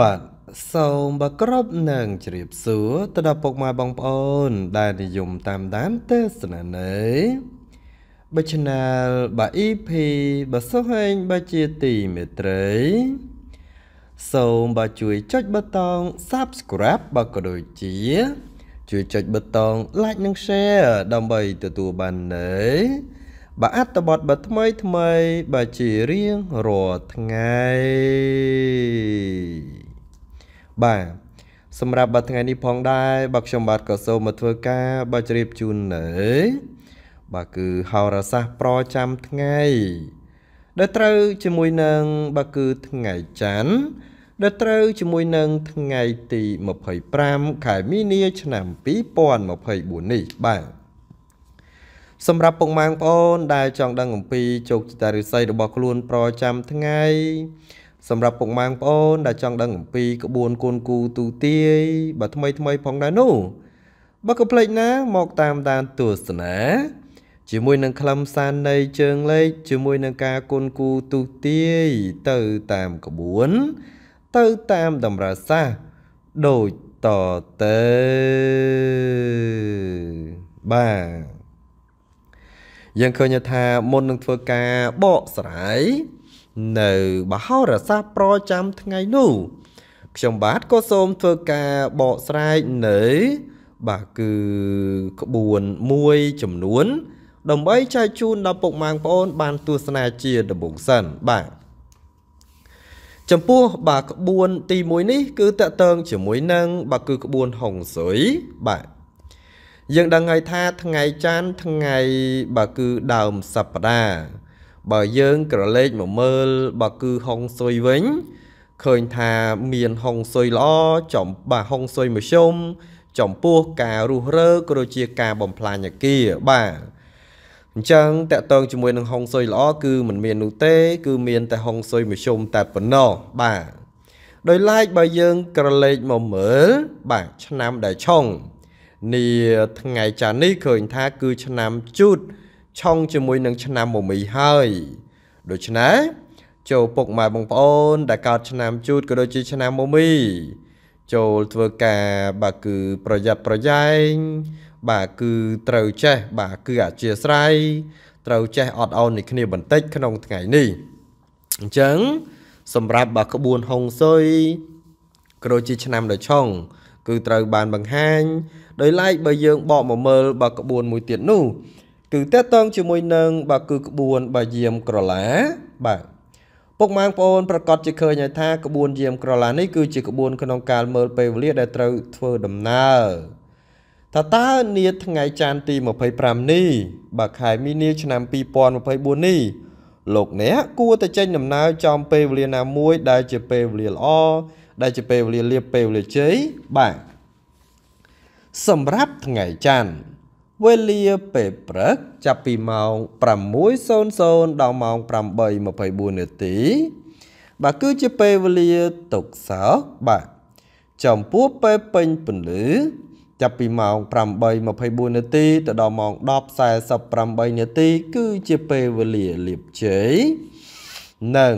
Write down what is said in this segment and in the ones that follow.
បាទសូមបគ្រប់នឹងជ្រាបសួរទៅដល់ពុកម៉ែបងប្អូនដែលនិយមតាមដានទេសនានៃបើឆានែលបើ EP បើសុហេងបើជាទីមេត្រី សូមបើជួយចុចប៊ូតុង Subscribe បើក៏ដូចជាជួយចុចប៊ូតុង Like និង Share ដើម្បីទទួលបាននៅបើអត្តបទបើថ្មីថ្មីបើជារៀងរាល់ថ្ងៃបាទសម្រាប់បាទថ្ងៃនេះផងដែរបាទខ្ញុំបាទក៏សូមមកធ្វើការបាទជម្រាបជូននៅបាទគឺហោរាសាស្ត្រប្រចាំថ្ងៃដែលត្រូវជាមួយនឹងបាទគឺថ្ងៃច័ន្ទដែលត្រូវជាមួយនឹងថ្ងៃទី25ខែមីនាឆ្នាំ2024នេះបាទសម្រាប់ពុកម៉ាងបងប្អូនដែលចង់ដឹងអំពីជោគជតារិស័យរបស់ខ្លួនប្រចាំថ្ងៃសម្រាប់ពុកម៉ែបងប្អូនដែលចង់ដឹងអំពីក្បួនគូនគូទូទាយបើថ្មីថ្មីផងដែរនោះបើក៏ភ្លេចណា មកតាមដានទស្សនា ជាមួយនឹងខ្លឹមសារនៃជើងលេខជាមួយ នឹងការគុណគូទុទាយទៅតាមក្បួន ទៅតាមតម្រើសាសដូចតទៅបាទយើងឃើញថាមុននឹងធ្វើការបកស្រាយនៅបហោរសាស្ត្រប្រចាំថ្ងៃនោះខ្ញុំបាទក៏សូមធ្វើការបកស្រាយនៅ បាទគឺក្បួនមួយចំនួនដើម្បីចែកជូនដល់ពុកម៉ាងប្អូនបានទស្សនាជាដំបូងសិនបាទចំពោះបាទក្បួនទី1នេះគឺតកតងជាមួយនឹងបាទគឺក្បួនហុងស៊ុយបាទយើងដឹងហើយថាថ្ងៃច័ន្ទថ្ងៃបាទគឺដើមសប្តាហ៍បើយើងក្រឡេកមកមើលបើគឺហុងស៊ុយវិញឃើញថាមានហុងស៊ុយល្អចំបាទហុងស៊ុយមធ្យមចំពោះការរុះរើក៏ដូចជាការបំផ្លាញអាគារបាទអញ្ចឹងតកតងជាមួយនឹងហុងស៊ុយល្អគឺមិនមាននោះទេ គឺមានតែហុងស៊ុយមធ្យមតែប៉ុណ្ណោះបាទដោយឡែកបើយើងក្រឡេកមកមើលបាទឆ្នាំដែលឆុងនេះថ្ងៃចាននេះឃើញថាគឺឆ្នាំជូតឆុងជាមួយនឹងឆ្នាំមមីហើយ ដូច្នេះចូលពុកម៉ែបងប្អូនដែលកើតឆ្នាំជូតក៏ដូចជាឆ្នាំមមី ចូលធ្វើការបាទគឺប្រយ័ត្នប្រយែង បាទគឺត្រូវចេះបាទគឺអធិស្ឋ័យត្រូវចេះអត់ឱននេះគ្នាបន្តិចក្នុងថ្ងៃនេះអញ្ចឹងសម្រាប់បាទក្បួនហុងស៊ុយក៏ដូចជាឆ្នាំដល់ឆុងគឺត្រូវបានបង្ហាញដោយឡែកបើយើងបកមកមើលបើក្បួនមួយទៀតនោះគឺតកតងជាមួយនឹងបាទគឺក្បួនបាទយាមក្រឡាបាទពុកម៉ែបងប្អូនប្រកាសជាឃើញហើយថាក្បួនយាមក្រឡានេះគឺជាក្បួនក្នុងការមើលពេលវេលាដែលត្រូវធ្វើដំណើរថាតើនាថ្ងៃច័ន្ទទី25នេះ បាទខែមីនាឆ្នាំ2024នេះលោកអ្នកគួរតែចេញដំណើរចំពេលវេលាណាមួយ ដែលជាពេលវេលាល្អដែលជាពេលវេលាលៀបពេលវេលាជ័យបាទសម្រាប់ថ្ងៃច័ន្ទវេលាពេលព្រឹកចាប់ពីម៉ោង6:00ដល់ម៉ោង8:24នាទី បាទគឺជាពេលវេលាទុកសោកបាទចំពោះពេលពេញពន្លឺចាប់ពីម៉ោង8:24នាទីទៅដល់ម៉ោង10:48នាទី គឺជាពេលវេលាលាបជ័យនិង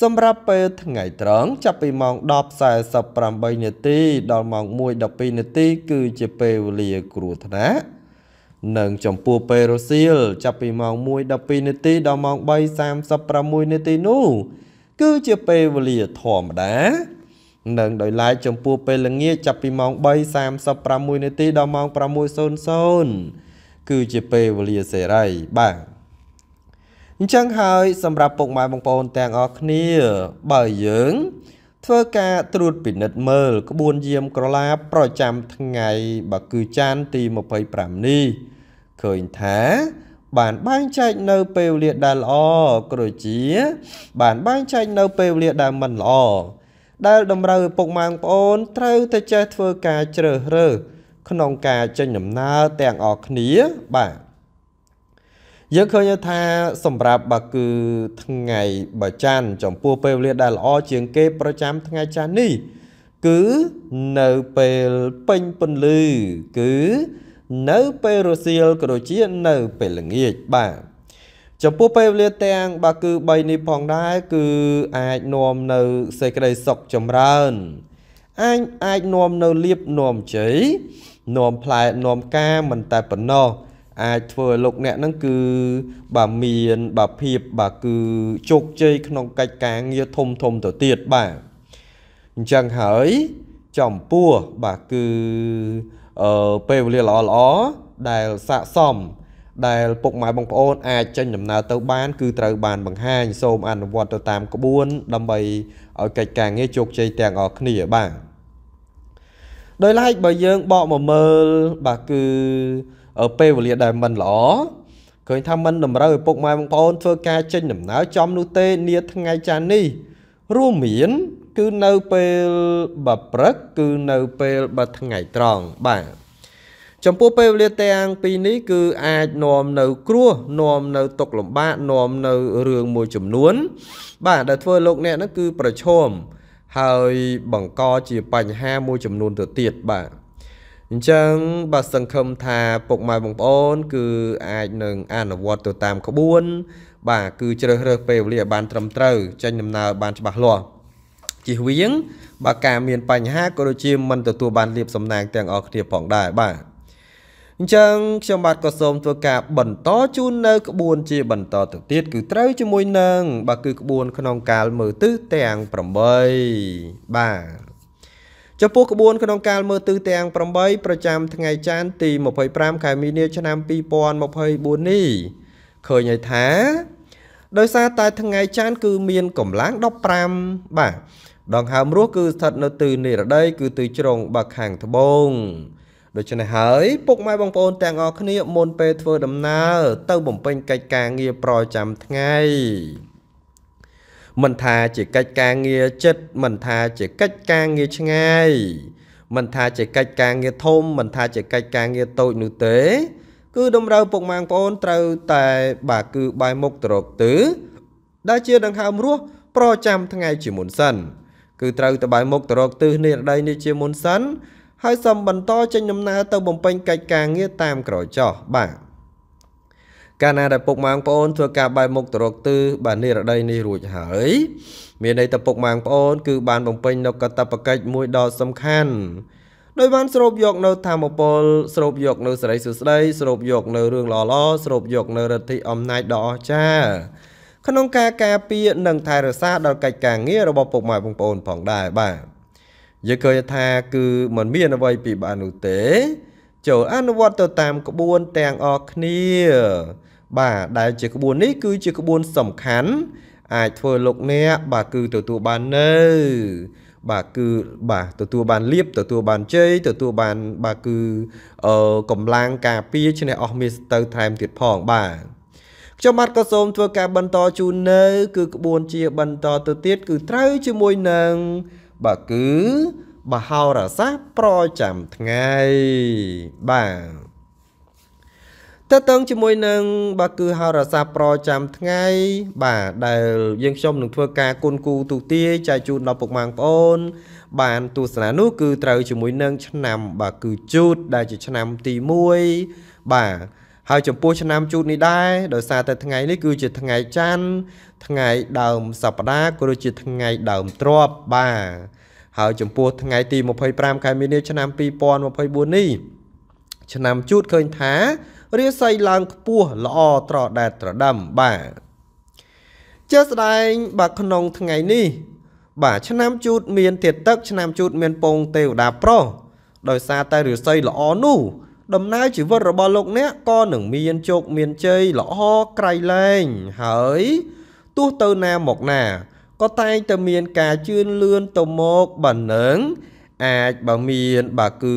សម្រាប់ពេលថ្ងៃត្រង់ចាប់ពីម៉ោង10:48នាទីដល់ម៉ោង1:12នាទី គឺជាពេលវេលាគ្រោះថ្នាក់និងចំពោះពេលរសៀលចាប់ពីម៉ោង1:12នាទីដល់ម៉ោង3:36នាទីនោះ គឺជាពេលវេលាធម្មតានិងដោយឡែកចំពោះពេលល្ងាចចាប់ពីម៉ោង3:36នាទីដល់ម៉ោង6:00គឺជាពេលវេលាសេរីបាទអញ្ចឹងហើយសម្រាប់ពុកម៉ែបងប្អូនទាំងអស់គ្នាបើយើងធ្វើការត្រួតពិនិត្យមើល ក្បួនយាមក្រឡាប្រចាំថ្ងៃបើគឺចានទី25នេះឃើញថា បានបែងចែកនៅពេលវេលាដែលល្អគ្រូជាបានបែងចែកនៅពេលវេលាដែលមិនល្អដែលតម្រូវឪពុកម៉ាងប្អូនត្រូវតែចេះធ្វើការជ្រើសរើសក្នុងការចេញដំណើរទាំងអស់គ្នាបាទយើងឃើញថាសម្រាប់បើគឺថ្ងៃបើច័ន្ទចំពោះពេលវេលាដែលល្អជាងគេប្រចាំថ្ងៃច័ន្ទនេះ គឺនៅពេលពេញពន្លឺ គឺនៅពេលរសៀលក៏ដូចជានៅពេលល្ងាចបាទចំពោះពេលវេលាទាំងបើគឺ3នេះផងដែរគឺអាចនាំនៅសេចក្តីសុខចម្រើន អាចអាចនាំនៅលៀបនាំជ័យនាំផ្លែនាំការមិនតែប៉ុណ្ណោះអាចធ្វើឲ្យលោកអ្នកហ្នឹងគឺបាទមានបាទភាពបាទគឺជោគជ័យក្នុងកិច្ចការងារធំធំទៅទៀតបាទអញ្ចឹងហើយចំពោះបាទគឺអឺពេលវេលាល្អល្អដែលស័កសម ដែលពុកម៉ែបងប្អូនអាចចេញដំណើរទៅបានគឺត្រូវបានបង្ហាញសូមអនុវត្តទៅតាមក្បួនដើម្បីឲ្យកិច្ចការងារជោគជ័យទាំងអស់គ្នាបាទដោយឡែកបើយើងបកមកមើលបាទគឺពេលវេលាដែលមិនល្អឃើញថាមិនតម្រូវឲ្យពុកម៉ែបងប្អូនធ្វើការចេញដំណើរចំនោះទេនាថ្ងៃច័ន្ទនេះរួមមាន គឺនៅពេលបព្រឹកគឺនៅពេលបថ្ងៃត្រង់បាទចំពោះពេលវេលាទាំងពីរនេះ គឺ អាចនាំនៅគ្រោះនាំនៅទុកលំបាកនាំនៅរឿងមួយចំនួន បាទដែលធ្វើលោកអ្នកហ្នឹងគឺប្រឈមហើយបង្កជាបញ្ហាមួយចំនួនទៅទៀតបាទអញ្ចឹងបើសង្ឃឹមថាពុកម៉ែបងប្អូនគឺអាចនឹងអនុវត្តទៅតាមក្បួន បាទគឺជ្រើសរើសពេលវេលាឲ្យបានត្រឹមត្រូវចេញដំណើរបាន ច្បាស់លាស់ជិះវៀងបើការមាន បញ្ហាក៏ដូចជាមិនទទួលបានលៀបសំណាងទាំងអស់គ្នាផងដែរបាទអញ្ចឹងខ្ញុំបាទក៏សូមធ្វើការបន្តជូននៅក្បួនជាបន្តទៅទៀតគឺត្រូវជាមួយនឹងបាទគឺក្បួនក្នុងកាលមើលទិសទាំង8បាទចំពោះក្បួនក្នុងកាលមើលទិសទាំង8ប្រចាំថ្ងៃច័ន្ទទី25ខែមីនា ឆ្នាំ2024នេះឃើញហើយថា ដោយសារតែថ្ងៃច័ន្ទគឺមានកម្លាំង15បាទដងហើមរស់គឺស្ថិតនៅទិសនិរដីគឺទិសជ្រុងបាខាងត្បូងដូច្នេះហើយពុកម៉ែបងប្អូនទាំងអស់គ្នាមុនពេលធ្វើដំណើរទៅបំពេញកិច្ចការងារប្រចាំថ្ងៃមិនថាជាកិច្ចការងារចិត្តមិនថាជាកិច្ចការងារឆ្ងាយមិនថាជាកិច្ចការងារធំមិនថាជាកិច្ចការងារតូចនោះទេ គឺតម្រូវពុកម៉ែបងប្អូនត្រូវតែបាទគឺបាយមុខត្រកទឺដែលជាដង្ហើមរស់ប្រចាំថ្ងៃជាមុនសិន គឺត្រូវតបាយមុខត្រកទឺនេះរដីនេះជាមុនសិនហើយសូមបន្តចេញដំណើរទៅបំពេញកិច្ចការងារតាមក្រោយចោះបាទកាលណាដែលពុកម៉ាងប្អូនធ្វើការបែរមុខទៅរកទិសបាទនិរដីនេះរួចហើយមានន័យថាពុកម៉ាងប្អូន គឺ បានបំពេញនៅកតបកិច្ចមួយដ៏សំខាន់ដោយបានស្រូបយកនៅធម្មពលស្រូបយកនៅសេរីសុស្ដីស្រូបយកនៅរឿងល្អល្អស្រូបយកនៅរិទ្ធិអំណាចដ៏អស្ចារ្យក្នុងការការពារនិងថែរក្សាដល់កិច្ចការងាររបស់ពុកម៉ែបងប្អូនផងដែរបាទយើងឃើញថាគឺมันមានអ្វីពីបាននោះទេ ចូលអនុវត្តទៅតាមក្បួនទាំងអស់គ្នាបាទដែលជាក្បួននេះគឺជាក្បួនសំខាន់ អាចធ្វើលោកអ្នកបាទគឺទទួលបាននៅ បាទគឺបាទទទួលបានលៀបទទួលបានជ័យទទួលបានបាទគឺអឺកម្លាំងការពារឈ្នះអស់មាសទៅថែមទៀតផងបាទខ្ញុំបាទក៏សូមធ្វើការបន្តជូននៅគឺក្បួនជាបន្តទៅទៀតគឺត្រូវជាមួយនឹងបាទគឺបហោរាសាស្ត្រប្រចាំថ្ងៃបាទតើតឹងជាមួយនឹងបាទគឺហោរាសាស្ត្រប្រចាំ ថ្ងៃ បាទដែលយើងខ្ញុំនឹងធ្វើការគុណគូទូទាយចែកជូនដល់ពុកម៉ាងប្អូន បានទស្សនានោះគឺត្រូវជាមួយនឹងឆ្នាំ បាទគឺជូតដែលជាឆ្នាំទី1បាទហើយចំពោះឆ្នាំជូតនេះដែរដោយសារតែថ្ងៃនេះគឺជាថ្ងៃច័ន្ទថ្ងៃដើមសប្តាហ៍ក៏ដូចជាថ្ងៃដើមទ្រព្យបាទហើយចំពោះថ្ងៃទី25ខែមីនា ឆ្នាំ2024នេះឆ្នាំជូតឃើញថារាសីឡើងខ្ពស់ល្អត្រដែតត្រដឹមបាទជាស្ដែងបាទក្នុងថ្ងៃនេះ បាទឆ្នាំជូតមានធាតទឹក ឆ្នាំជូតមានពងទេវតាប្រុសដោយសារតែរាសីល្អនោះ ដំណើរជីវិតរបស់លោកអ្នកក៏នឹងមានជោគមានជ័យល្អក្រៃលែងហើយទោះទៅណាមកណាក៏តែងតែមានការជឿនលឿនទៅមកបណ្ដឹងអាចបើមានបាទគឺ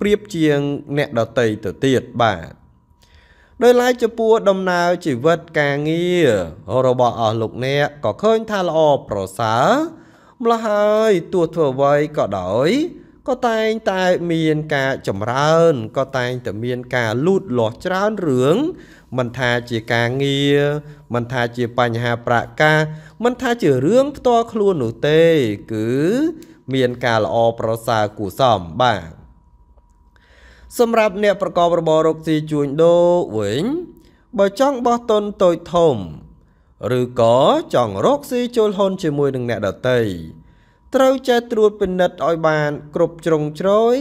ប្រៀបជាងអ្នកដតីទៅទៀតបាទដោយឡែកចំពោះដំណើរជីវិតការងាររបស់អស់លោកអ្នកក៏ឃើញថាល្អប្រសើរម្ល៉េះហើយទោះធ្វើអ្វីក៏ដោយក៏តែងតែមានការចម្រើនក៏តែងតែមានការលូតលាស់ច្រើនរឿងមិនថាជាការងារមិនថាជាបញ្ហាប្រាក់ការ មិនថាជារឿងផ្ទាល់ខ្លួននោះទេគឺ មានការល្អប្រសើរគួរសមបាទសម្រាប់អ្នកប្រកបរបររកស៊ីជួញដូរវិញបើចង់បោះទុនតូចធំ ឬក៏ចង់រកស៊ីចូលហ៊ុនជាមួយនឹងអ្នកដតីត្រូវចេះត្រួតពិនិត្យឲ្យបានគ្រប់ជ្រុងជ្រោយ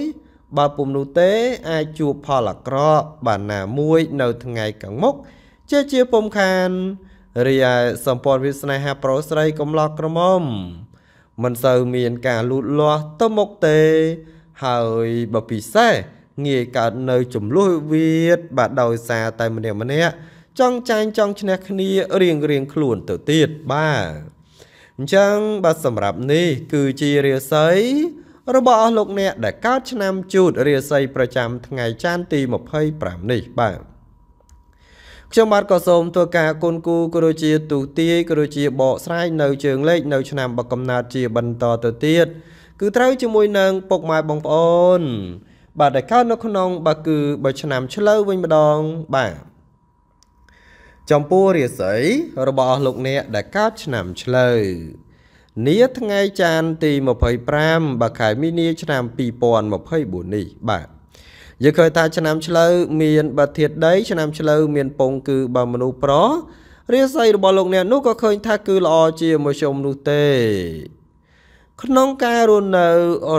បើពុំនោះទេអាចជួបផលអាក្រក់បានណាមួយនៅថ្ងៃខាងមុខជាជាពុំខានរីឯសម្ព័ន្ធវាស្នេហាប្រុសស្រីកំឡោះក្រមុំមិនសូវមានការលូតលាស់ទៅមុខទេ ហើយបើពិសេសងាយកើតនៅចំនួនវាតបាទដោយសារតែម្នាក់ម្នាក់ចង់ចាញ់ចង់ឈ្នះគ្នារៀងរៀងខ្លួនទៅទៀតបាទអញ្ចឹងបាទសម្រាប់នេះគឺជារាសី របស់អស់លោកអ្នកដែលកើតឆ្នាំជូតរាសីប្រចាំថ្ងៃច័ន្ទទី25នេះបាទខ្ញុំបាទក៏សូមធ្វើការគុណគូគរុជាទូទាយគរុជាបកស្រាយនៅជើងលេខនៅ ឆ្នាំបកកំណត់ជាបន្តទៅទៀត គឺត្រូវជាមួយនឹងពុកម៉ែបងប្អូនបាទដែលកើត នៅក្នុងបាទគឺបើឆ្នាំឆ្លូវវិញម្ដងបាទចំពោះរាសីរបស់អស់លោកអ្នកដែលកើតឆ្នាំឆ្លូវនាថ្ងៃច័ន្ទទី25បាទខែមីនាឆ្នាំ2024នេះបាទយើងឃើញថាឆ្នាំឆ្លូវមានបាធាតដីឆ្នាំឆ្លូវមានពងគឺបើមនុស្សប្ររាសីរបស់លោកអ្នកនោះក៏ឃើញថាគឺល្អជាមជ្ឈមនោះទេក្នុងការរស់នៅ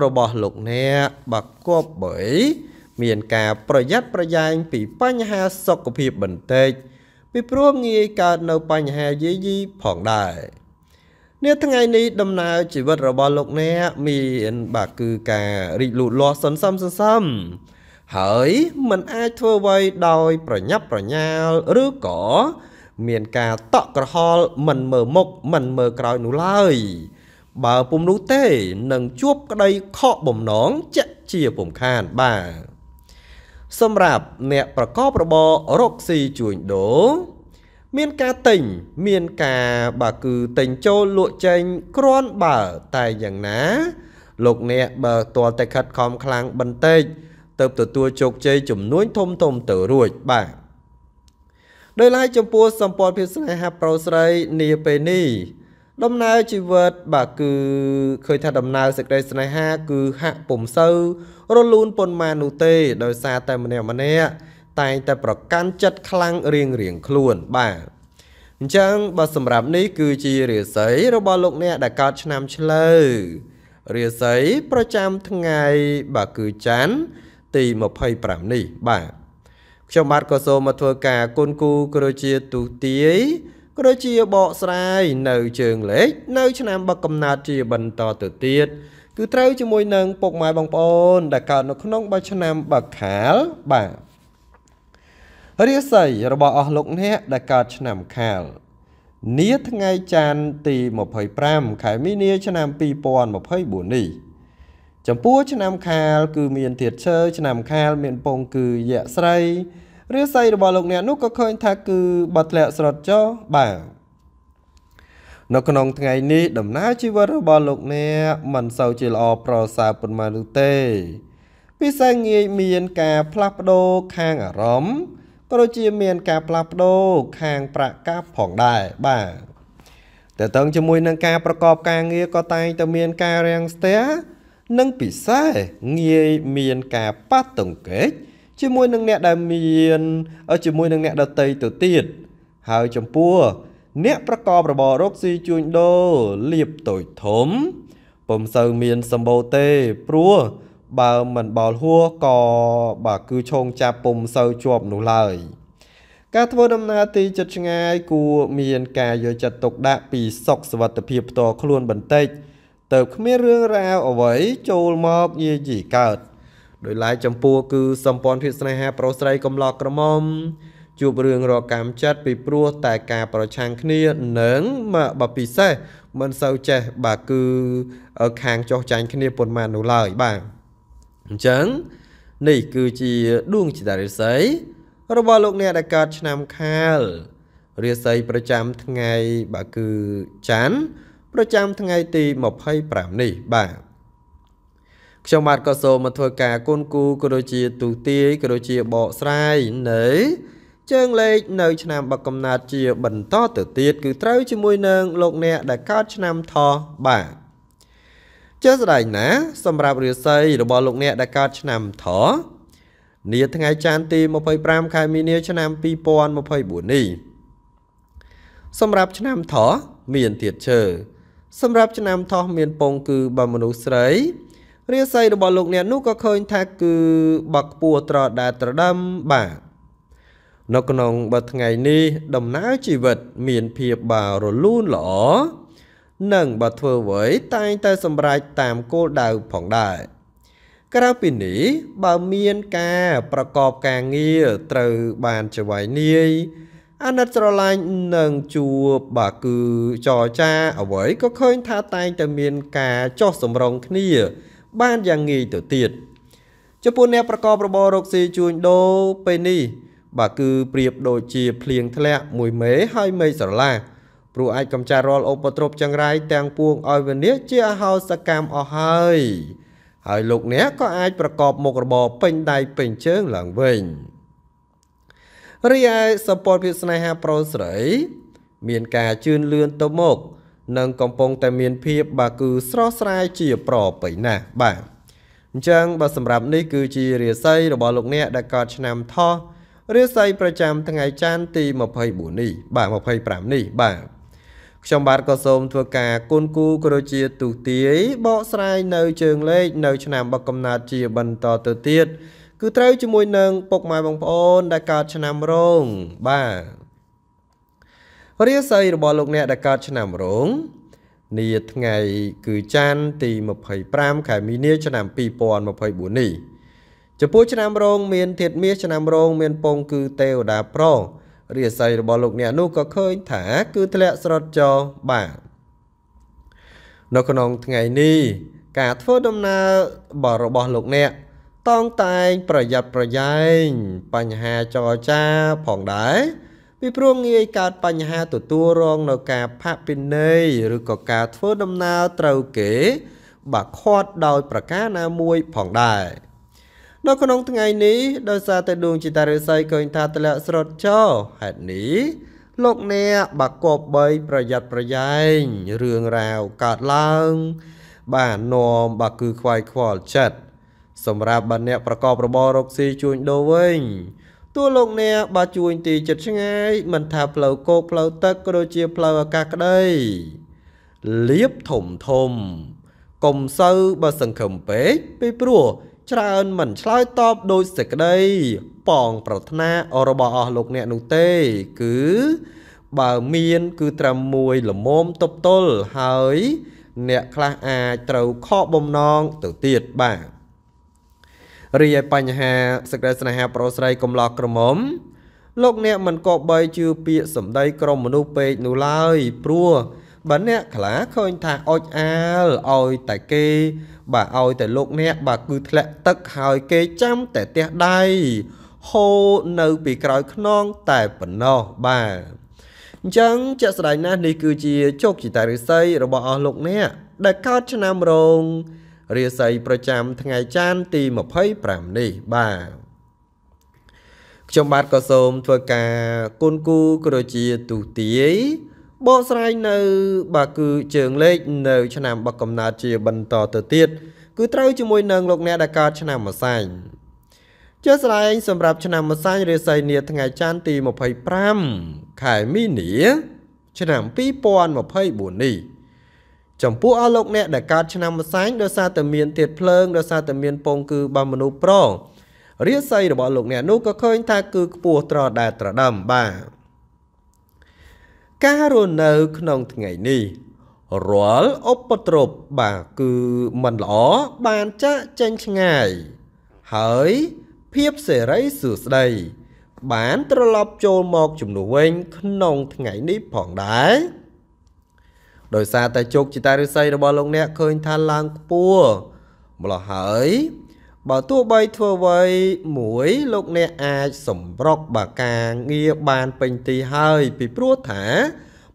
របស់លោកអ្នកបើគប់បីមានការប្រយ័ត្នប្រយែងពីបញ្ហាសុខភាពបន្តិចពីព្រោះងាយកើតនៅបញ្ហាយាយីផងដែរនេះថ្ងៃនេះដំណើរជីវិតរបស់លោកអ្នកមានបាទគឺការរីកលូតលាស់សន្សំសន្សំហើយมันអាចធ្វើអ្វីដោយប្រញាប់ប្រញាល់ឬក៏មានការតក់ក្រហល់មិនមើលមុខមិនមើលក្រោយនោះឡើយបើពុំនោះទេនឹងជួបក្តីខកបំណងចាក់ជាពុំខានបាទសម្រាប់អ្នកប្រកបរបររកស៊ីជួញដូរមានការទិញមានការបើគឺទិញចូលលក់ចេញគ្រាន់បើតែយ៉ាងណា លោកអ្នកបើទាល់តែខិតខំខ្លាំងបន្តិចទៅទទួលជោគជ័យចំនួនធំធំទៅរួចបាទដោយឡែកចំពោះសម្ព័ន្ធភាពស្នេហាប្រុសស្រីនាពេលនេះដំណើរជីវិតបាទគឺឃើញថាដំណើរសេចក្តីស្នេហាគឺហាក់ពុំសូវរលូនប៉ុន្មាននោះទេ ដោយសារតែម្នាក់ម្នាក់តែងតែប្រកាន់ចិត្តខ្លាំងរៀងរៀងខ្លួនបាទអញ្ចឹងបើសម្រាប់នេះគឺជារាសីរបស់លោកអ្នកដែលកើតឆ្នាំឆ្លូវរាសីប្រចាំថ្ងៃបាទគឺច័ន្ទទី25នេះបាទខ្ញុំបាទក៏សូមមកធ្វើការគុណគូគ្រូជាទូទាយក៏ដូចជាបកស្រាយនៅជើងលេខនៅ ឆ្នាំបកកំណត់ជាបន្តទៅទៀតគឺត្រូវជាមួយនឹងពុកម៉ែបងប្អូន ដែលកើតនៅក្នុងបឆ្នាំបកខាលបាទរាសីរបស់អស់លោកអ្នកដែលកើតឆ្នាំខាលនាថ្ងៃច័ន្ទទី25ខែមីនាឆ្នាំ2024នេះចំពោះឆ្នាំខាល គឺមានធាតុឈើឆ្នាំខាល មានពងគឺយៈស្រីរាសីរបស់លោកអ្នកនោះក៏ឃើញថាគឺបាត់ធ្លាក់ស្រុតចោបាទនៅក្នុងថ្ងៃនេះដំណើរជីវិតរបស់លោកអ្នកមិនសូវជាល្អប្រសើរប៉ុន្មាននោះទេ ពិសេសងាយមានការផ្លាស់ប្ដូរខាងអារម្មណ៍ក៏ដូចជាមានការផ្លាស់ប្ដូរខាងប្រាក់កាសផងដែរបាទតែតឹងជាមួយនឹងការប្រកបការងារក៏តែងតែមានការរាំងស្ទះនិងពិសេសងាយមានការប៉ះទង្គិចជាមួយនឹងអ្នកដែលមានជាមួយនឹងអ្នកដតីទៅទៀតហើយចំពោះអ្នកប្រកបរបររកស៊ីជួញដូរលៀបតូចធំពុំសូវមានសម្បូរទេព្រោះបើមិនបោលហួរក៏បើគឺឆោងចាប់ពុំសូវជាប់នោះឡើយការធ្វើដំណើរទីជិតឆ្ងាយគួរមានការយកចិត្តទុកដាក់ពីសុខសុវត្ថិភាពផ្ទាល់ខ្លួនបន្តិចទៅគ្មានរឿងរ៉ាវអ្វីចូលមកយាយីកើតដោយឡែកចម្ពោះគឺសម្ព័ន្ធភាពស្នេហាប្រុសស្រីកំឡោះក្រមុំជួបរឿងរកម្មចិត្តពីព្រោះតែការប្រឆាំងគ្នានឹងបើពិសេសមិនសូវចេះបាទគឺខាងចោះចាញ់គ្នាប៉ុន្មាននោះឡើយបាទអញ្ចឹងនេះគឺជាដួងចិត្តរិស័យរបស់លោកអ្នកដែលកើតឆ្នាំខាលរាសីប្រចាំថ្ងៃបាទគឺច័ន្ទប្រចាំថ្ងៃទី25នេះបាទខ្ញុំបាទក៏សូមមកធ្វើការគុណគូក៏ដូចជាទូទាយក៏ដូចជាបកស្រាយនៅ ជើងលេខនៅ ឆ្នាំបកកំណត់ជាបន្តទៅទៀតគឺត្រូវជាមួយនឹងលោកអ្នកដែលកើតឆ្នាំថោះបាទជាស្ដែងណា សម្រាប់រាសីរបស់លោកអ្នកដែលកើតឆ្នាំថោះនាថ្ងៃច័ន្ទទី25ខែមីនាឆ្នាំ2024នេះសម្រាប់ឆ្នាំថោះមានទៀតឈើសម្រាប់ឆ្នាំថោះមានពង គឺបើមនុស្សស្រីរាសីរបស់លោកអ្នកនោះក៏ឃើញថាគឺបកពួរត្រដាត្រដឹមបាទនៅក្នុងបើថ្ងៃនេះដំណើរជីវិតមានភាពបាទរលូនល្អនិងបើធ្វើអ្វីតែងតែសម្រេចតាមគោលដៅផងដែរក្រៅពីនេះបើមានការប្រកបការងារត្រូវបានចវាយនាយអាណិតស្រឡាញ់នឹងជួបបើគឺចរចាអ្វីក៏ឃើញថាតែងតែមានការចោះសម្រងគ្នាបានយ៉ាងងាយទៅទៀតចំពោះអ្នកប្រកបរបររកស៊ីជួញដូរពេលនេះ បាទគឺប្រៀបដូចជាភ្លៀងធ្លាក់មួយមេហើយមេស្រឡះព្រោះអាចកំចាត់រាល់ឧបទ្រពចង្រៃទាំងពួងឲ្យវិនិច្ឆ័យជាអហោសកម្មអស់ហើយហើយលោកអ្នកក៏អាចប្រកបមុខរបរពេញដៃពេញជើងឡើងវិញរីឯសពតភាពស្នេហាប្រុសស្រីមានការជឿនលឿនទៅមុខនិងកំពុងតែមានភាព បាទគឺស្រស់ស្រាយជាប្រពៃណាស់បាទអញ្ចឹងបើសម្រាប់នេះគឺជារាសីរបស់លោកអ្នកដែលកើតឆ្នាំថោះរាសីប្រចាំថ្ងៃច័ន្ទទី24នេះបាទ25នេះបាទខ្ញុំបាទក៏សូមធ្វើការគុណគូក៏ដូចជាទូទាយ បកស្រាយនៅជើងលេខនៅឆ្នាំបកកំណត់ជាបន្តទៅទៀតគឺត្រូវជាមួយនឹងពុកម៉ែបងប្អូនដែលកើតឆ្នាំរោងបាទរាសីរបស់លោកអ្នកដែលកើតឆ្នាំរោងនាថ្ងៃគឺច័ន្ទទី25ខែមីនាឆ្នាំ2024នេះចំពោះឆ្នាំរោងមានធាតុមាសឆ្នាំរោងមានពងគឺទេវតាប្ររាសីរបស់លោកអ្នកនោះក៏ឃើញថាគឺធ្លាក់ស្រុតចោបាទនៅក្នុងថ្ងៃនេះការធ្វើដំណើរបរបស់លោកអ្នកតងតែងប្រយ័ត្នប្រយែងបញ្ហាចរចាផងដែរពីព្រោះងាយកើតបញ្ហាទទួលរងនៅការផាកពិន័យឬក៏ការធ្វើដំណើរត្រូវគេបាទខាត់ដោយប្រការណាមួយផងដែរនៅក្នុងថ្ងៃនេះដោយសារតែដួងចតារិស័យឃើញថាត្លាក់ស្រុតចោហេតុនេះលោកអ្នកបាក់គប់បីប្រយ័ត្នប្រយែងរឿងរ៉ាវកើតឡើងបាទនាំបាគឺខ្វាយខ្វល់ចិត្តសម្រាប់បណ្ណអ្នកប្រកបរបររកស៊ីជួញដូរវិញទោះលោកអ្នកបើជួញទីចិត្តឆ្ងាយមិនថាផ្លូវគោកផ្លូវទឹកក៏ដូចជាផ្លូវអាកាសក្តីលៀបធំធំកុំសូវបើសង្ឃឹមពេកពីព្រោះច្រើនមិនឆ្លើយតបដោយសេចក្តីប៉ងប្រាថ្នារបស់អស់លោកអ្នកនោះទេ គឺ បើមានគឺត្រឹមមួយលមមតបតល់ហើយ អ្នកខ្លះអាចត្រូវខកបំណងទៅទៀតបាទរីឯបញ្ហាសេចក្តីស្នេហាប្រុសស្រីកំឡោះក្រមុំលោកអ្នកមិនក៏បីជឿពាក្យសម្ដីក្រុមមនុស្សពេកនោះឡើយ ព្រោះបើអ្នកខ្លាឃើញថាអុចអាលឲ្យតែគេបាទឲ្យតែលោកអ្នកបាទគឺធ្លាក់ទឹកហើយគេចាំតែផ្ទះដៃហូរនៅពីក្រោយខ្នងតែប៉ុណ្ណោះបាទអញ្ចឹងជាក់ស្ដែងណាស់នេះគឺជាជោគជតារិស័យរបស់អស់លោកអ្នក ដែលកើតឆ្នាំរោងរាសីប្រចាំថ្ងៃចានទី25នេះបាទខ្ញុំបាទក៏សូមធ្វើការគុណគូក្រជាទូទាយបកស្រាយនៅបាទគឺជើងលេខនៅឆ្នាំបកកំណត់ជាបន្តទៅទៀតគឺត្រូវជាមួយនឹងលោកអ្នកដែលកើតឆ្នាំម្សាញ់ជាស្ដែងសម្រាប់ឆ្នាំម្សាញ់រាសីនាថ្ងៃច័ន្ទទី25ខែមីនាឆ្នាំ2024នេះចំពោះអស់លោកអ្នកដែលកើតឆ្នាំម្សាញ់ដោយសារតែមានទៀតភ្លើងដោយសារតែមានពងគឺបាមនុប្ររាសីរបស់លោកអ្នកនោះក៏ឃើញថាគឺខ្ពស់ត្រដែតត្រដឹមបាទការរស់នៅក្នុងថ្ងៃនេះរាល់ឧបទ្រពបាទគឺมันល្អបានចាក់ចេញឆ្ងាយហើយភាពសេរីសួស្តីបានត្រឡប់ចូលមកជំនួសវិញក្នុងថ្ងៃនេះផងដែរដោយសារតែជោគជតារិស័យរបស់លោកអ្នកឃើញថាឡើងខ្ពស់ម្លោះហើយបើទោះបីធ្វើអ្វីមួយលោកអ្នកអាចសម្រុកបាកាងារបានពេញទីហើយពីព្រោះថា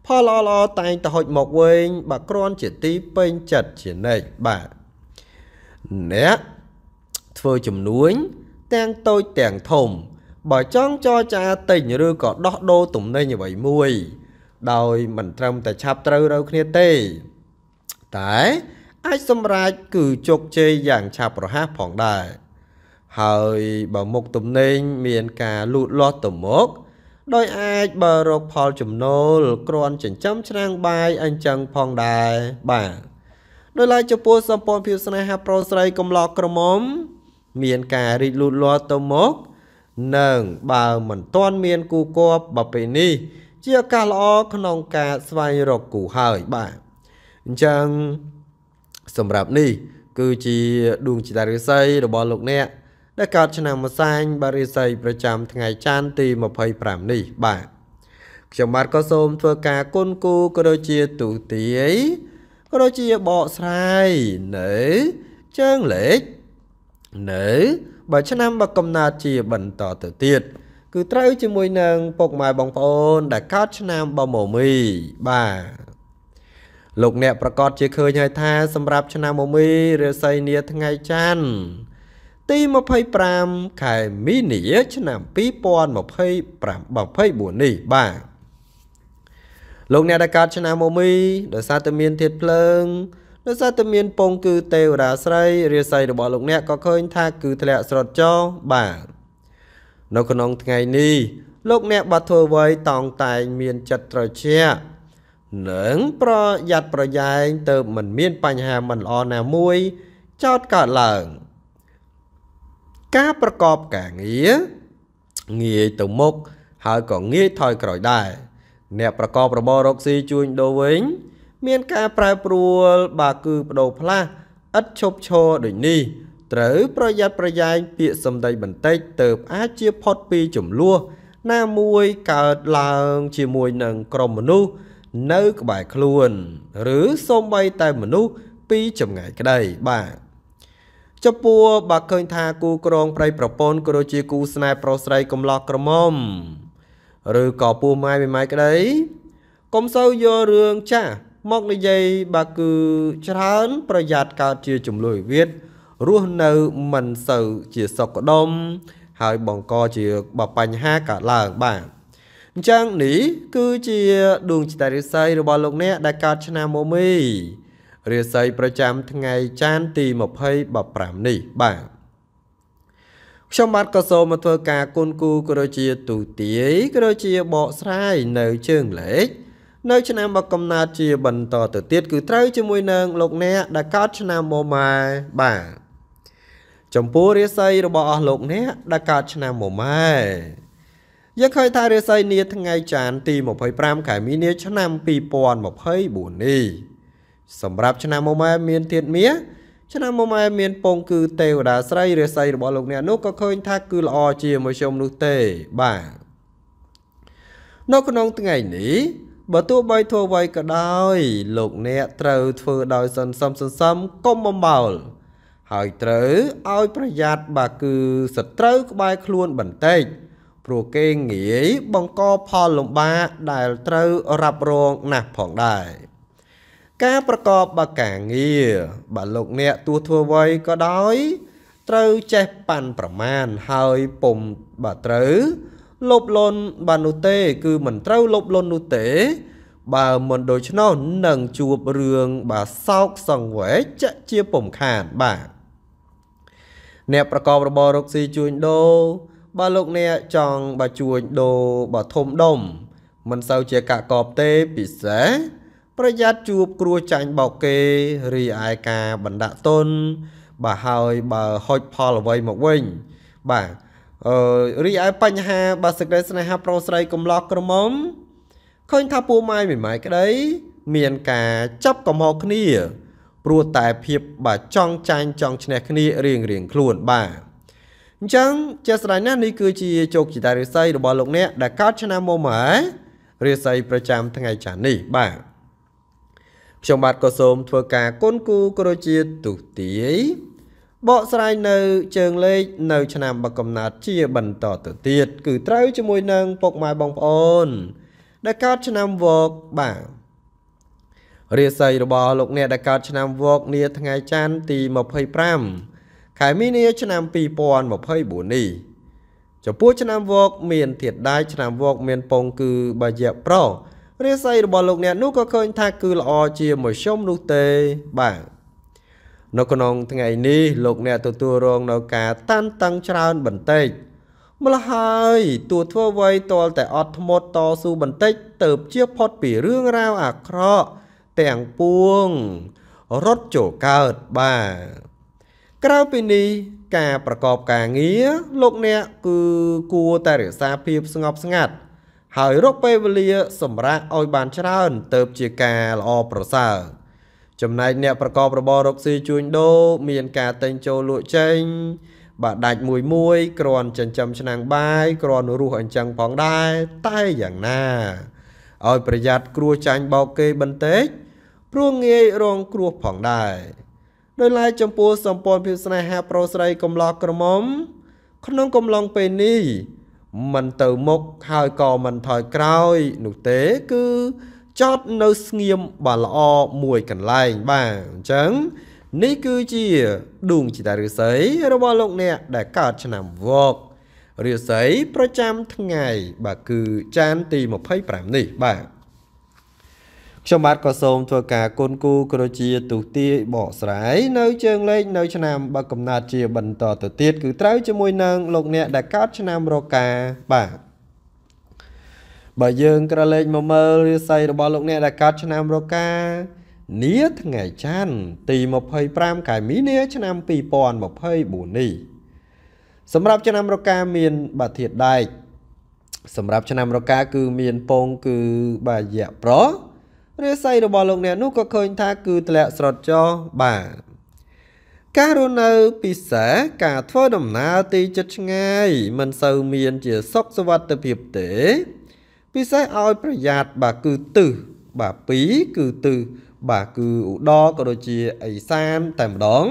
ផលល្អល្អតែងតែហុចមកវិញបើគ្រាន់ជាទីពេញចិត្តជានិច្ចបាទអ្នក ធ្វើចំនួនទាំងតូចទាំងធំ បើចង់ចរចាទិញឬក៏ដោះដូរទំនិញអ្វីមួយដោយមិនត្រឹមតែឆាប់ត្រូវរូវគ្នាទេ តែអាចសម្រេចគឺជោគជ័យយ៉ាងឆាប់រហ័សផងដែរហើយបើមុខទំនេញមានការលូតលាស់ទៅមុខដោយអាចបើរកផលចំណូលគ្រាន់ចិញ្ចឹមឆ្នាំងបាយអញ្ចឹងផងដែរបាទដោយឡែកចំពោះសម្ព័ន្ធភាពស្នេហាប្រុសស្រីកំឡោះក្រមុំមានការរីកលូតលាស់ទៅមុខនិងបើមិនទាន់មានគូគប់បើពេលនេះជាឱកាសល្អក្នុងការស្វែងរកគូហើយបាទអញ្ចឹងសម្រាប់នេះ គឺជាដួងចតារាសីរបស់លោកអ្នកដែលកើត ឆ្នាំម្សាញបារិស័យប្រចាំថ្ងៃច័ន្ទទី25នេះបាទខ្ញុំបាទក៏សូមធ្វើការគុណគូក៏ដូចជាទូទាយក៏ដូចជាបកស្រាយនៅជើងលេខនៅបើឆ្នាំបើកំណត់ជាបន្តទៅទៀតគឺត្រូវជាមួយនឹងពុកម៉ែបងប្អូនដែលកើតឆ្នាំបមមីបាទលោកអ្នកប្រកាសជាឃើញហើយថា សម្រាប់ ឆ្នាំមមី រាសីនាថ្ងៃច័ន្ទទី25ខែមីនាឆ្នាំ2024នេះបាទលោកអ្នកដែលកើតឆ្នាំមមីដោយសារតែមានធាតុភ្លើងដោយសារតែមានពងគឺទេវតាស្រីរាសីរបស់លោកអ្នកក៏ឃើញថាគឺធ្លាក់ស្រុតចោបាទនៅក្នុងថ្ងៃនេះលោកអ្នកបាធ្វើអ្វីតောင်းតែងមានចិត្តត្រជាក់និង ប្រយ័ត្នប្រយែងទៅមិនមានបញ្ហាមិនល្អណាមួយចោតកើតឡើង ការប្រកបការងារងាយទៅមុខហើយក៏ងាយថយក្រោយដែរអ្នកប្រកបរបររកស៊ីជួញដូរវិញ មានការប្រែប្រួលបាទគឺបដូរផ្លាស់ឥតឈប់ឈរដូចនេះត្រូវប្រយ័ត្នប្រយែងពាក្យសម្ដីបន្តិចទៅអាចជាផុតពីចំនួនណាមួយកើតឡើង ជាមួយនឹងក្រុមមនុស្សនៅក្បែរខ្លួន ឬសូម្បីតែមនុស្សពីចម្ងាយក្តីបាទចំពោះបើឃើញថាគូក្រង ប្រៃប្រពន្ធក៏ដូចជាគូស្នេហ៍ប្រុសស្រីកំឡោះក្រមុំ ឬក៏ពូម៉ែមីម៉ែក្តីកុំសូវយករឿងចាស់មកនិយាយបើគឺច្រើនប្រយ័ត្នកើតជាចំនួនវិវាទរស់នៅមិនសូវជាសុខដុមហើយបង្កជាបបញ្ហាកើតឡើងបាទអញ្ចឹងនេះគឺជាដួងចិត្តរាសីរបស់លោកអ្នកដែលកើតឆ្នាំមុំីរាសីប្រចាំថ្ងៃចានទី2015នេះបាទខ្ញុំបាទក៏សូមមកធ្វើការគុណគូក៏ដូចជាទូទាយក៏ដូចជាបកស្រាយនៅជើងលេខនៅ ឆ្នាំមកកំណត់ជាបន្តទៅទៀត គឺត្រូវជាមួយនឹងលោកអ្នកដែលកើតឆ្នាំមុំម៉ែបាទចំពោះរាសីរបស់អស់លោកអ្នកដែលកើតឆ្នាំមុនម៉ែយើងឃើញថារាសីនាថ្ងៃច័ន្ទទី25ខែមីនា ឆ្នាំ2024នេះសម្រាប់ឆ្នាំមុនម៉ែមានធាតុមាសឆ្នាំមុនម៉ែមានពងគឺទេវតាស្រីរាសីរបស់លោកអ្នកនោះក៏ឃើញថាគឺល្អជាមធ្យមនោះទេបាទនៅក្នុងថ្ងៃនេះបើទោះបីធ្វើអ្វីក៏ដោយ លោកអ្នកត្រូវធ្វើដោយសន្សំសន្សំកុំបំបោលហើយត្រូវឲ្យប្រយ័ត្នបើគឺសត្រូវក្បែរខ្លួនបន្តិចព្រោះគេងាយបង្កផលលំបាកដែលត្រូវរ៉ាប់រងណាស់ផងដែរការប្រកបបការងារបើលោកអ្នកទោះធ្វើអ្វីក៏ដោយ ត្រូវចេះប៉ាន់ប្រមាណហើយពុំបើត្រូវលបលន់បាននោះទេ គឺមិនត្រូវលបលន់នោះទេ បើមិនដូច្នោះនឹងជួបរឿងបាសោកសង្វេគជាពុំខានបាទអ្នកប្រកបរបររកស៊ីជួញដូរបើលោកអ្នកចង់បើជួញដូរបើធំដុំមិនសូវជាកាក់កបទេពិសេសប្រយ័ត្នជួបគ្រោះចាញ់បោកគេរីឯការបណ្ដាក់ទុនបាទហើយបើហុចផលអ្វីមកវិញ បាទអឺរីឯបញ្ហាបើសេចក្តីស្នេហាប្រុសស្រីកំឡោះក្រមុំឃើញថាពូម៉ាយមិនម៉ាយក្តីមានការចាប់កំហុសគ្នាព្រោះតែភាពបាទចង់ចាញ់ចង់ឈ្នះគ្នារៀងរៀងខ្លួនបាទអញ្ចឹងជាស្ដែងណាស់នេះគឺជាជោគជតារិស័យរបស់លោកអ្នកដែលកើតឆ្នាំមុំហើយរិស័យប្រចាំថ្ងៃច័ន្ទនេះបាទខ្ញុំបាទក៏សូមធ្វើការគុណគូគ្រូជាទុទាយបកស្រាយនៅ ជើងលេខនៅឆ្នាំបកកំណត់ជាបន្តទៅទៀតគឺត្រូវជាមួយនឹងពុកម៉ែបងប្អូនដែលកើតឆ្នាំវកបាទរាសីរបស់លោកអ្នកដែលកើតឆ្នាំវកនាថ្ងៃច័ន្ទទី25ខែមីនាឆ្នាំ2024នេះចំពោះឆ្នាំវក មានធាតដាយឆ្នាំវក មានពងគឺបាយៈប្ររាសីរបស់លោកអ្នកនោះក៏ឃើញថាគឺល្អជាមធ្យមនោះទេបាទនៅក្នុងថ្ងៃនេះលោកអ្នកទទួលរងនៅការតានតឹងច្រើនបន្តិចម្ល៉េះហើយតួធ្វើអ្វីតលតែអត់ធ្មត់តស៊ូបន្តិចទៅជាផុតពីរឿងរ៉ាវអាក្រក់ទាំងពួងរត់ចូលកើតបាទក្រៅពីនេះការប្រកបការងារលោកអ្នក គឺគួរតែរក្សាភាពស្ងប់ស្ងាត់ហើយរកពេលវេលាសម្រាប់ឲ្យបានច្រើនទៅជាការល្អប្រសើរចំណែកអ្នកប្រកបរបររកស៊ីជួញដូរមានការតែងចូលលក់ចេញបាទដាច់មួយមួយគ្រាន់ចិញ្ចឹមឆ្នាំងបាយគ្រាន់រស់អញ្ចឹងផងដែរតែយ៉ាងណាឲ្យប្រយ័ត្នគ្រួចាញ់បោកគេបន្តិចព្រោះងាយរងគ្រោះផងដែរដោយឡែកចំពោះសម្ព័ន្ធភាពស្នេហាប្រុសស្រីកំឡោះក្រមុំក្នុងកំឡុងពេលនេះมันទៅមុខហើយក៏มันថយក្រោយនោះទេគឺចត់នៅស្ងៀមបាទល្អមួយកន្លែងបាទអញ្ចឹងនេះគឺជា ដួងជីតារិស័យរបស់លោកអ្នក ដែលកើតឆ្នាំវករិស័យប្រចាំថ្ងៃ បាទគឺចានទី25នេះបាទខ្ញុំបាទក៏សូមធ្វើការគុណគូគ្រូជាទូទាយបកស្រាយនៅ ជើងលេខនៅ ឆ្នាំបើកំណត់ជាបន្តទៅទៀតគឺត្រូវជាមួយនឹងលោកអ្នកដែលកើតឆ្នាំរកាបាទបើយើងក្រឡេកមកមើលរាសីរបស់លោកអ្នកដែលកើតឆ្នាំរកានាថ្ងៃច័ន្ទទី25ខែមីនា ឆ្នាំ2024នេះសម្រាប់ឆ្នាំរកាមានបាធាតដែកសម្រាប់ឆ្នាំរកាគឺមានពងគឺបាយៈប្ររាសីរបស់លោកអ្នកនោះក៏ឃើញថាគឺធ្លាក់ស្រត់ចោបាទការរស់នៅពិសេសការធ្វើដំណើរទីជិតឆ្ងាយមិនសូវមានជាសុខសុវត្ថិភាពទេពិសេសឲ្យប្រយ័ត្នបាទគឺទឹះបាទពីរគឺទឹះបាទគឺឧដរក៏ដូចជាអេសានតែម្ដង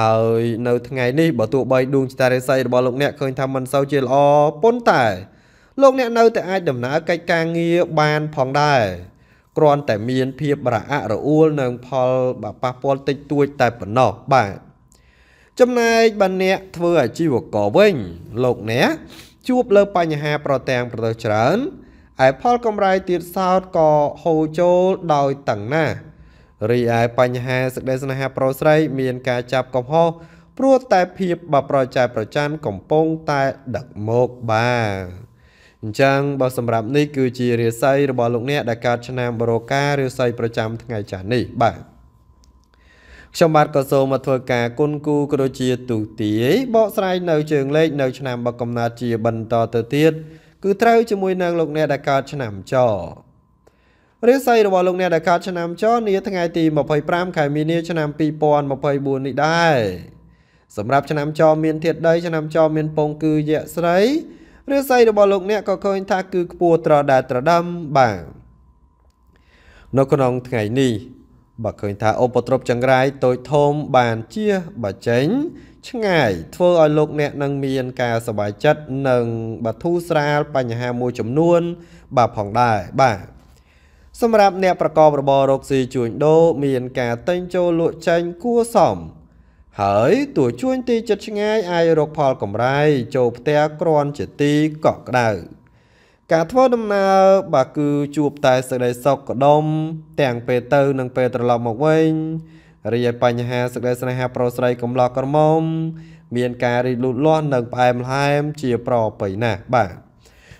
ហើយនៅថ្ងៃនេះបើទោះបីដួងចតារិស័យរបស់លោកអ្នកឃើញថាមិនសូវជាល្អប៉ុន្តែលោកអ្នកនៅតែអាចដំណើរកិច្ចការងារបានផងដែរគ្រាន់តែមានភាពរអាក់រអួលនឹងផលបាប៉ះពាល់តិចតួចតែប៉ុណ្ណោះបាទចំណែកបើអ្នកធ្វើអាជីវករវិញលោកអ្នកជួបលើបញ្ហាប្រទាំងប្រទើច្រើនឯផលកម្រៃទៀតសោតក៏ហូរចូលដោយតឹងណាស់រីឯបញ្ហាសេចក្តីស្នេហាប្រុសស្រីមានការចាប់កំហុសព្រោះតែភាពបបប្រចែប្រច័នកំពុងតែដឹកមកបាទអញ្ចឹងបើសម្រាប់នេះគឺជារាសីរបស់លោកអ្នកដែលកើតឆ្នាំបរោការរាសីប្រចាំថ្ងៃច័ន្ទនេះបាទខ្ញុំបាទក៏សូមមកធ្វើការគុណគូក៏ដូចជាទូទាយបកស្រាយនៅជើងលេខនៅឆ្នាំបកកំណត់ជាបន្តទៅទៀតគឺត្រូវជាមួយនឹងលោកអ្នកដែលកើតឆ្នាំចរាសីរបស់លោកអ្នកដែលកើតឆ្នាំចនាថ្ងៃទី25ខែមីនាឆ្នាំ2024នេះដែរសម្រាប់ឆ្នាំចមានធាតុដីឆ្នាំចមានពងគឺយៈស្រីរាសីរបស់លោកអ្នកក៏ឃើញថាគឺខ្ពស់ត្រដាលត្រដំបាទនៅក្នុងថ្ងៃនេះបើឃើញថាឧបទ្រពចង្រៃតូចធំបានជាបើចេញឆ្ងាយធ្វើឲ្យលោកអ្នកនឹងមានការសบายចិត្តនិងបាធូរស្រាលបញ្ហាមួយចំនួនបាទផងដែរបាទសម្រាប់អ្នកប្រកបរបររកស៊ីជួញដូរមានការតែងចូលលក់ចេញគួសមហើយតួជួញទីចិត្តឆ្ងាយអាចរកផលកម្រៃចូលផ្ទះក្រាន់ជាទីកក់ក្ដៅការធ្វើដំណើរបាទគឺជួបតែសេចក្តីសុខក្តុំទាំងពេលទៅនិងពេលត្រឡប់មកវិញរីឯបញ្ហាសេចក្តីស្នេហាប្រុសស្រីកំឡោះក្រមុំមានការរីកលូតលាស់និងផ្អែមល្ហែមជាប្រប្រៃណាស់បាទ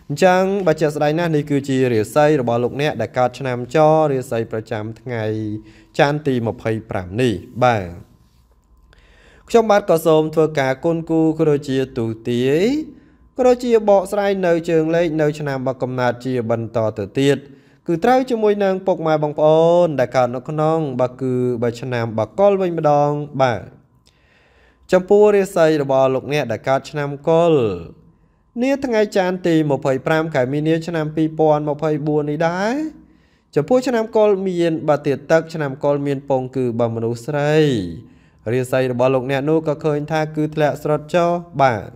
អញ្ចឹងបើជាក់ស្ដែងណាស់នេះគឺជារាសីរបស់លោកអ្នកដែលកើតឆ្នាំចរាសីប្រចាំថ្ងៃច័ន្ទទី25នេះបាទខ្ញុំបាទក៏សូមធ្វើការគុណគូគ្រូជាទូទាយគ្រូជាបកស្រាយនៅជើងលេខនៅ ឆ្នាំមកកំណត់ជាបន្តទៅទៀតគឺត្រូវជាមួយនឹងពុកម៉ែបងប្អូនដែលកើតនៅក្នុង បាទគឺបើឆ្នាំបកលវិញម្ដងបាទចំពោះរាសីរបស់លោកអ្នកដែលកើតឆ្នាំកុលនាថ្ងៃច័ន្ទទី25ខែមីនាឆ្នាំ2024នេះដែរចំពោះឆ្នាំកុលមាន បាទទៀតទឹកឆ្នាំកុលមានពង គឺបើមនុស្សស្រីរាសីរបស់លោកអ្នកនោះក៏ឃើញថាគឺធ្លាក់ស្រុតចោបាទ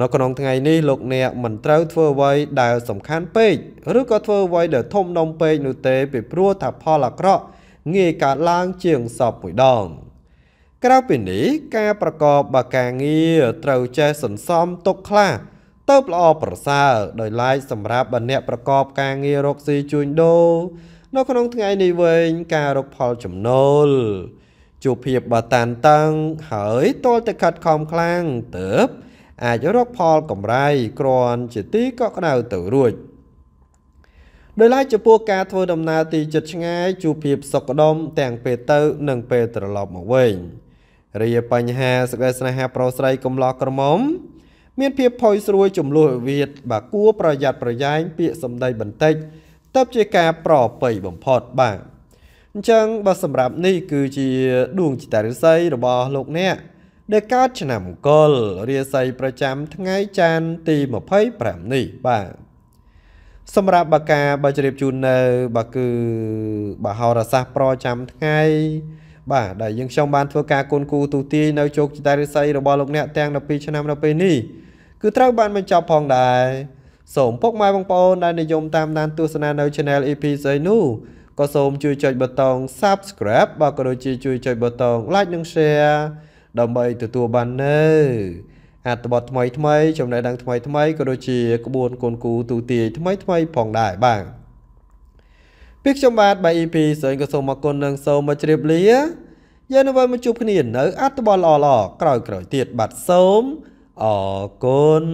នៅក្នុងថ្ងៃនេះលោកអ្នកមិនត្រូវធ្វើអ្វីដែលសំខាន់ពេកឬក៏ធ្វើអ្វីដែលធំដុំពេកនោះទេពីព្រោះថាផលអាក្រក់ងាយកើតឡើងជាងសពមួយដងក្រៅពីនេះការប្រកបបាការងារត្រូវចេះសន្សំទុកខ្លះទៅល្អប្រសើរដោយឡែកសម្រាប់បណ្ណអ្នកប្រកបការងាររកស៊ីជួញដូរនៅក្នុងថ្ងៃនេះវិញការរកផលចំណូលជួបភាពបើតានតឹងហើយទល់តែខិតខំខ្លាំងទើបអាចរកផលកម្រៃគ្រាន់ជាទីកក់ក្ដៅទៅរួចដោយឡែកចំពោះការធ្វើដំណើរទីជិតឆ្ងាយជួបភាពសុខដុមទាំងពេលទៅនិងពេលត្រឡប់មកវិញរាយបញ្ហាសក្តិស្នេហាប្រុសស្រីកំឡោះក្រមុំមានភាពផុយស្រួយចំលោះវិវាទបើគួរប្រយ័ត្នប្រយែងពាក្យសម្ដីបន្តិចតើបជាការប្រប្រៃបំផុតបាទអញ្ចឹងបើសម្រាប់នេះគឺជាដួងចិត្តរិស័យរបស់លោកអ្នកដែលកើតឆ្នាំកុលរាសីប្រចាំថ្ងៃច័ន្ទទី25នេះបាទសម្រាប់បាកាបើជ្រាបជូននៅ បាទគឺបាហោរសាស្ត្រប្រចាំថ្ងៃបាទដែលយើងខ្ញុំបានធ្វើការគុណគូទូទាយនៅជោគចិត្តរិស័យរបស់លោកអ្នកទាំង12ឆ្នាំនៅពេលនេះគឺត្រូវបានបញ្ចប់ផងដែរសូមពុកម៉ែបងប្អូនដែលនិយមតាមដានទស្សនានៅ Channel EP ស្អីនោះក៏សូមជួយចុចប៊ូតុង Subscribe បាទក៏ដូចជាជួយចុចប៊ូតុង Like និង Share ដើម្បីទទួលបាននៅអត្ថបទថ្មីថ្មី ចំណេះដឹងថ្មី ថ្មីក៏ដូចជា ក្បួនកូនគូទូទាយថ្មី ថ្មី ផងដែរបាទពីខ្ញុំបាទបាយ EP សូមក៏សូមអរគុណនិង សូមមកជ្រាបលាយើងនៅវិញមកជួបគ្នានៅអត្ថបទល្អៗក្រោយៗទៀតបាទសូមអរគុណ